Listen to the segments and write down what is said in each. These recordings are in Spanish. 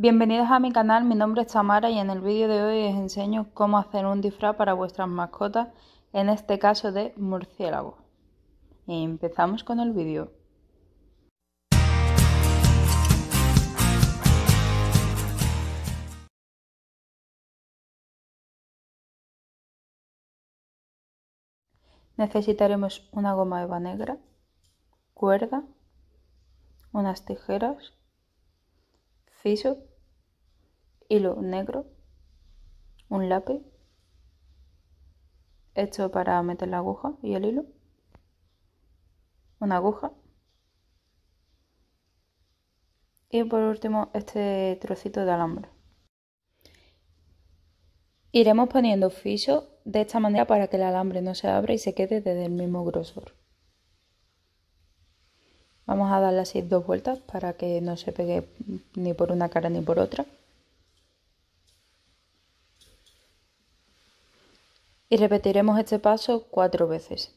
Bienvenidos a mi canal, mi nombre es Tamara y en el vídeo de hoy os enseño cómo hacer un disfraz para vuestras mascotas, en este caso de murciélago. Y empezamos con el vídeo. Necesitaremos una goma eva negra, cuerda, unas tijeras, Fiso, hilo negro, un lápiz, esto para meter la aguja y el hilo, una aguja y por último este trocito de alambre. Iremos poniendo fiso de esta manera para que el alambre no se abra y se quede desde el mismo grosor. Vamos a darle así dos vueltas para que no se pegue ni por una cara ni por otra. Y repetiremos este paso cuatro veces.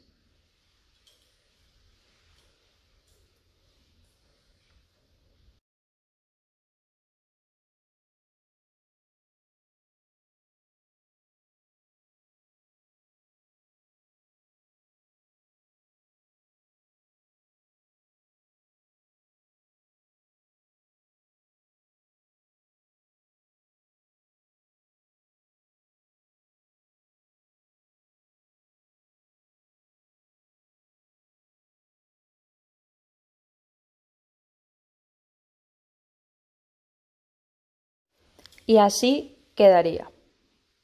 Y así quedaría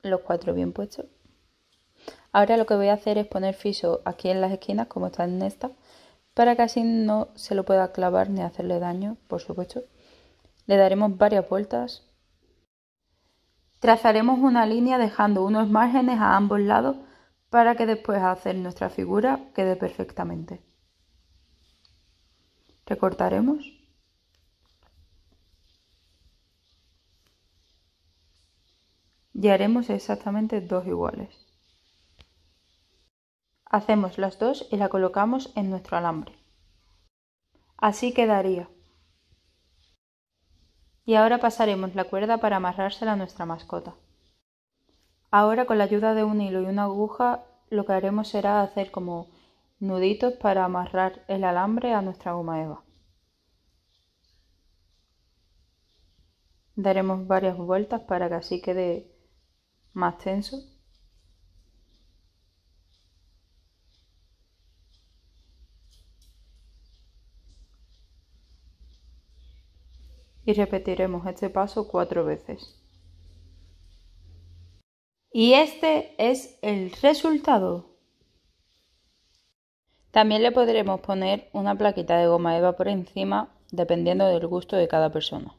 los cuatro bien puestos. Ahora lo que voy a hacer es poner fiso aquí en las esquinas, como está en esta, para que así no se lo pueda clavar ni hacerle daño, por supuesto. Le daremos varias vueltas. Trazaremos una línea dejando unos márgenes a ambos lados para que después hacer nuestra figura quede perfectamente. Recortaremos. y haremos exactamente dos iguales. Hacemos las dos y la colocamos en nuestro alambre. Así quedaría. Y ahora pasaremos la cuerda para amarrársela a nuestra mascota. Ahora con la ayuda de un hilo y una aguja lo que haremos será hacer como nuditos para amarrar el alambre a nuestra goma eva. Daremos varias vueltas para que así quede más tenso. Y repetiremos este paso cuatro veces. Y este es el resultado. También le podremos poner una plaquita de goma eva por encima, dependiendo del gusto de cada persona.